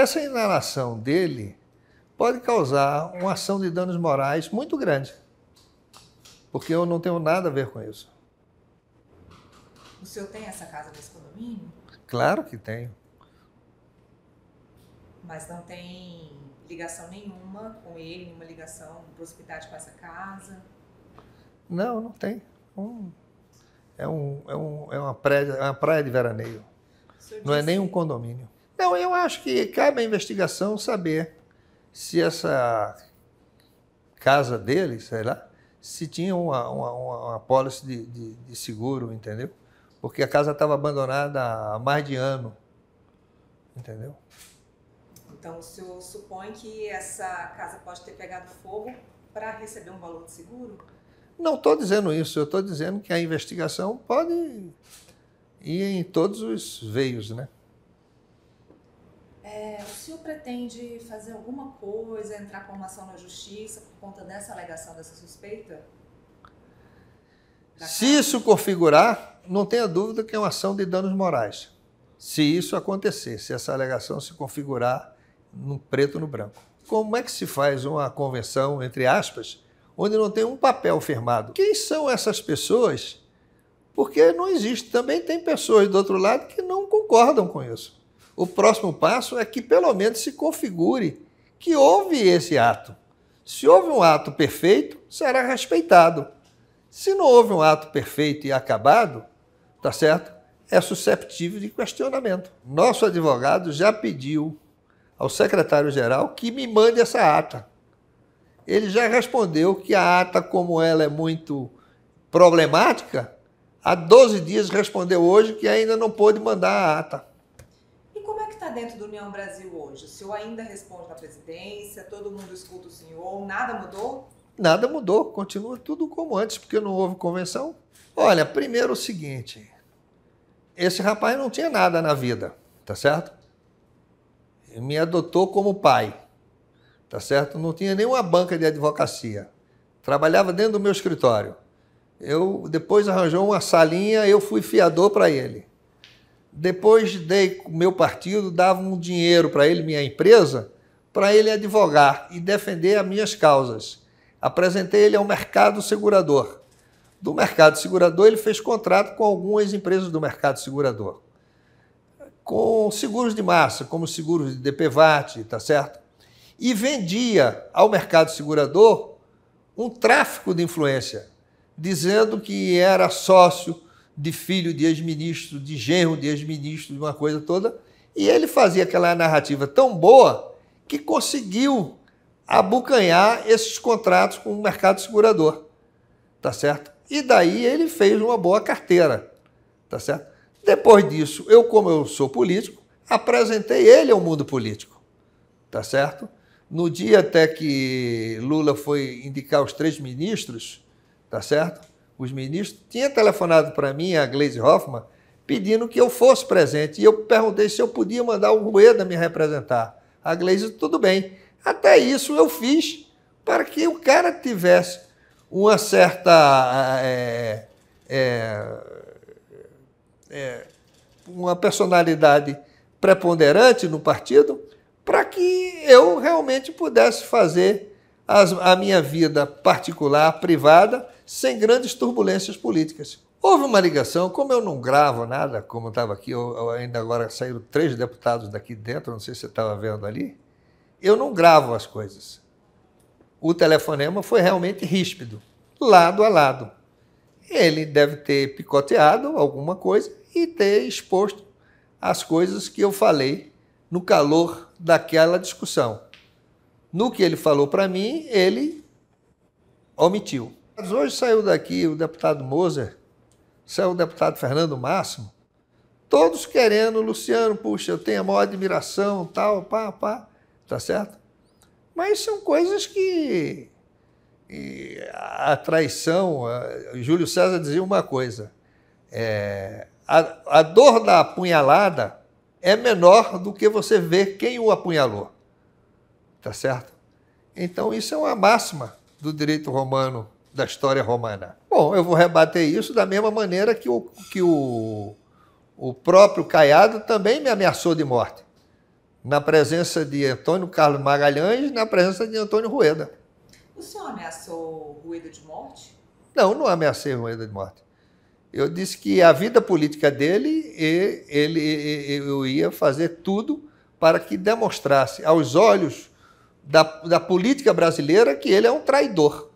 Essa inalação dele pode causar uma ação de danos morais muito grande, porque eu não tenho nada a ver com isso. O senhor tem essa casa desse condomínio? Claro que tenho. Mas não tem ligação nenhuma com ele, nenhuma ligação de proximidade com essa casa? Não, não tem. é, um, é, um, é uma, praia, é uma praia de veraneio. Não é nem um condomínio. Não, eu acho que cabe à investigação saber se essa casa dele, sei lá, se tinha uma, uma, uma pólice de, de, de seguro, entendeu? Porque a casa estava abandonada há mais de ano, entendeu? Então, o senhor supõe que essa casa pode ter pegado fogo para receber um valor de seguro? Não estou dizendo isso, eu estou dizendo que a investigação pode ir em todos os veios, né? É, o senhor pretende fazer alguma coisa, entrar com uma ação na justiça por conta dessa alegação, dessa suspeita? Da Se casa? isso configurar, não tenha dúvida que é uma ação de danos morais. Se isso acontecer, se essa alegação se configurar no preto no branco. Como é que se faz uma convenção, entre aspas, onde não tem um papel firmado? Quem são essas pessoas? Porque não existe. Também tem pessoas do outro lado que não concordam com isso. O próximo passo é que pelo menos se configure que houve esse ato. Se houve um ato perfeito, será respeitado. Se não houve um ato perfeito e acabado, tá certo? É susceptível de questionamento. Nosso advogado já pediu ao secretário-geral que me mande essa ata. Ele já respondeu que a ata, como ela é muito problemática, há 12 dias respondeu hoje que ainda não pôde mandar a ata dentro do União Brasil hoje? O senhor ainda responde na presidência? Todo mundo escuta o senhor? Nada mudou? Nada mudou, continua tudo como antes, porque não houve convenção. Olha, primeiro o seguinte: esse rapaz não tinha nada na vida, tá certo? Me adotou como pai, tá certo? Não tinha nenhuma banca de advocacia. Trabalhava dentro do meu escritório. Eu depois arranjou uma salinha, eu fui fiador para ele. Depois dei meu partido, dava um dinheiro para ele, minha empresa, para ele advogar e defender as minhas causas. Apresentei ele ao mercado segurador. Do mercado segurador, ele fez contrato com algumas empresas do mercado segurador. Com seguros de massa, como seguros de DPVAT, tá certo? E vendia ao mercado segurador um tráfico de influência, dizendo que era sócio de filho de ex-ministro, de genro de ex-ministro, de uma coisa toda. E ele fazia aquela narrativa tão boa que conseguiu abocanhar esses contratos com o mercado segurador. Tá certo? E daí ele fez uma boa carteira. Tá certo? Depois disso, eu, como eu sou político, apresentei ele ao mundo político. Tá certo? No dia até que Lula foi indicar os três ministros, tá certo? os ministros, tinha telefonado para mim, a Gleise Hoffmann, pedindo que eu fosse presente. E eu perguntei se eu podia mandar o Rueda me representar. A Gleise, tudo bem. Até isso eu fiz para que o cara tivesse uma certa. É, é, é, uma personalidade preponderante no partido para que eu realmente pudesse fazer as, a minha vida particular, privada, sem grandes turbulências políticas. Houve uma ligação, como eu não gravo nada, como estava aqui, eu, eu ainda agora saíram três deputados daqui dentro, não sei se você estava vendo ali, eu não gravo as coisas. O telefonema foi realmente ríspido, lado a lado. Ele deve ter picoteado alguma coisa e ter exposto as coisas que eu falei no calor daquela discussão. No que ele falou para mim, ele omitiu. Hoje saiu daqui o deputado Moser, saiu o deputado Fernando Máximo, todos querendo, Luciano, puxa, eu tenho a maior admiração, tal, pá, pá, tá certo? Mas são coisas que a traição, a, Júlio César dizia uma coisa, é, a, a dor da apunhalada é menor do que você ver quem o apunhalou, tá certo? Então isso é uma máxima do direito romano da história romana. Bom, eu vou rebater isso da mesma maneira que o, que o, o próprio Caiado também me ameaçou de morte, na presença de Antônio Carlos Magalhães e na presença de Antônio Rueda. O senhor ameaçou Rueda de morte? Não, não ameacei Rueda de morte. Eu disse que a vida política dele, ele, eu ia fazer tudo para que demonstrasse aos olhos da, da política brasileira que ele é um traidor.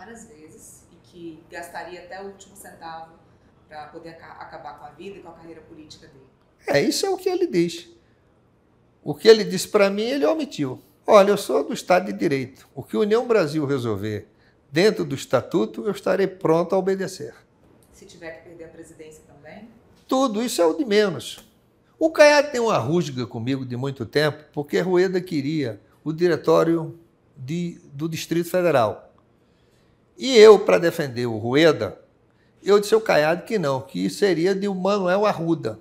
várias vezes e que gastaria até o último centavo para poder acabar com a vida e com a carreira política dele. É, isso é o que ele diz. O que ele disse para mim, ele omitiu. Olha, eu sou do Estado de Direito. O que a União Brasil resolver dentro do Estatuto, eu estarei pronto a obedecer. Se tiver que perder a presidência também? Tudo, isso é o de menos. O Caiado tem uma rusga comigo de muito tempo, porque Rueda queria o diretório de, do Distrito Federal. E eu, para defender o Rueda, eu disse ao Caiado que não, que seria de Manuel Arruda.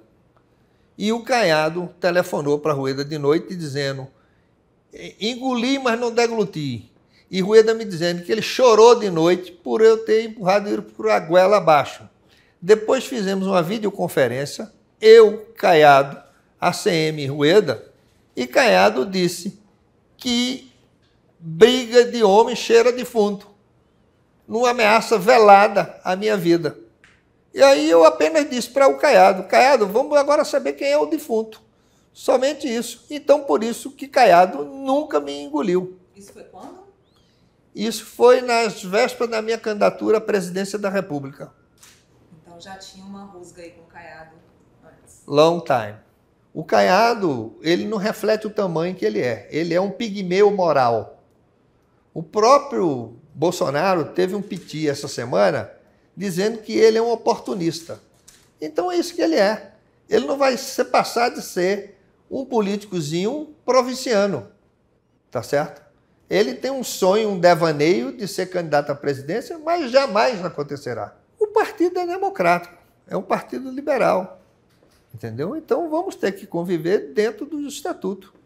E o Caiado telefonou para Rueda de noite dizendo: engoli, mas não degluti. E Rueda me dizendo que ele chorou de noite por eu ter empurrado ele por a goela abaixo. Depois fizemos uma videoconferência, eu, Caiado, ACM Rueda, e Caiado disse que briga de homem cheira defunto numa ameaça velada à minha vida. E aí eu apenas disse para o Caiado: Caiado, vamos agora saber quem é o defunto. Somente isso. Então, por isso que Caiado nunca me engoliu. Isso foi quando? Isso foi nas vésperas da minha candidatura à presidência da República. Então já tinha uma rusga aí com o Caiado antes. Long time. O Caiado, ele não reflete o tamanho que ele é. Ele é um pigmeu moral. O próprio Bolsonaro teve um piti essa semana dizendo que ele é um oportunista. Então é isso que ele é. Ele não vai se passar de ser um políticozinho provinciano, tá certo? Ele tem um sonho, um devaneio de ser candidato à presidência, mas jamais acontecerá. O partido é democrático, é um partido liberal, entendeu? Então vamos ter que conviver dentro do estatuto.